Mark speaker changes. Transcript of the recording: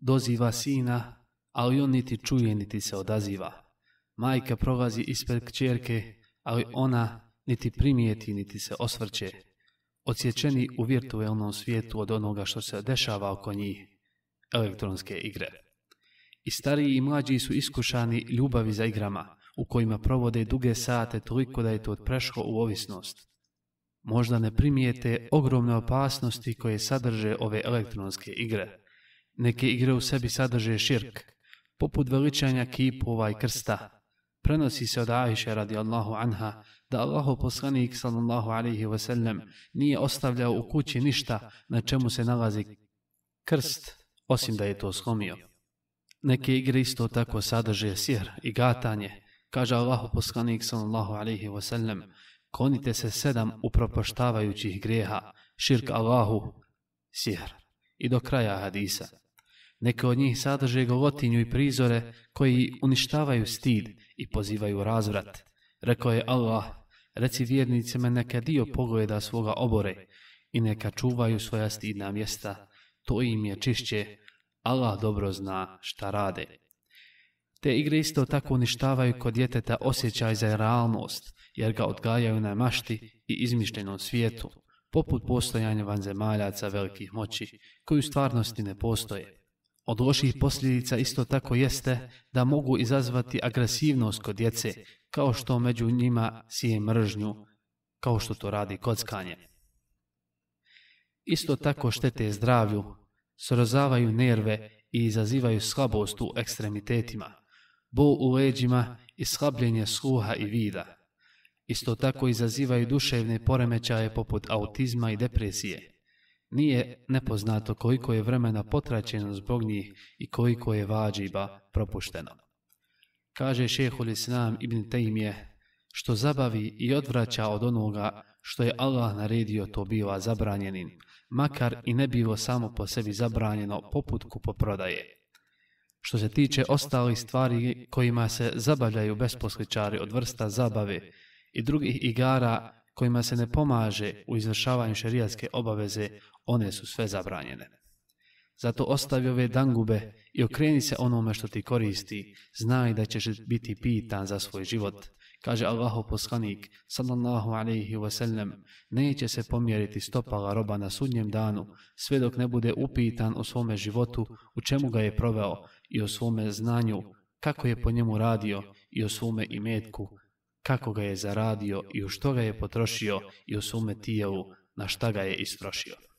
Speaker 1: doziva sina, ali on niti čuje, niti se odaziva. Majka prolazi ispred kćerke, ali ona niti primijeti, niti se osvrće. Odsječeni u virtualnom svijetu od onoga što se dešava oko njih, elektronske igre. I stariji i mlađi su iskušani ljubavi za igrama, u kojima provode duge sate toliko da je to prešlo u ovisnost. Možda ne primijete ogromne opasnosti koje sadrže ove elektronske igre. Neke igre u sebi sadrže širk, poput veličanja kipova i krsta. Prenosi se od Ajše radi Allahu anha da Allahu poslanik sallallahu alaihi nije ostavljao u kući ništa na čemu se nalazi krst, osim da je to slomio. Neke igre isto tako sadrže sir i gatanje. Kaže Allahu poslanik sallallahu alaihi wasallam, konite se sedam upropoštavajućih grijeha, širk Allahu, sihr. I do kraja hadisa. Neke od njih sadrže govotinju i prizore koji uništavaju stid i pozivaju razvrat. Rekao je Allah, reci vjernicima neka dio pogleda svoga obore i neka čuvaju svoja stidna mjesta. To im je čišće. Allah dobro zna šta rade. Te igre isto tako uništavaju kod djeteta osjećaj za realnost, jer ga odgajaju na mašti i izmišljenom svijetu, poput postojanja vanzemaljaca velikih moći, koji u stvarnosti ne postoje. Od loših posljedica isto tako jeste da mogu izazvati agresivnost kod djece, kao što među njima sije mržnju, kao što to radi kockanje. Isto tako štete zdravlju, srozavaju nerve i izazivaju slabost u ekstremitetima, bol u leđima i slabljenje sluha i vida. Isto tako izazivaju duševne poremećaje poput autizma i depresije. Nije nepoznato koliko je vremena potraćeno zbog njih i koliko je vađiba propušteno. Kaže šehul Islam ibn je, što zabavi i odvraća od onoga što je Allah naredio, to biva zabranjenim, makar i ne bivo samo po sebi zabranjeno poput kupoprodaje. Što se tiče ostalih stvari kojima se zabavljaju besposličari od vrsta zabave i drugih igara kojima se ne pomaže u izvršavanju šerijatske obaveze, one su sve zabranjene. Zato ostavi ove dangube i okreni se onome što ti koristi, znaj da ćeš biti pitan za svoj život. Kaže Allahov poslanik, sallallahu alaihi wasallam, neće se pomjeriti stopala roba na sudnjem danu, sve dok ne bude upitan o svome životu, u čemu ga je proveo i o svome znanju, kako je po njemu radio i o svome imetku, kako ga je zaradio i u što ga je potrošio i u sume tijevu na šta ga je istrošio.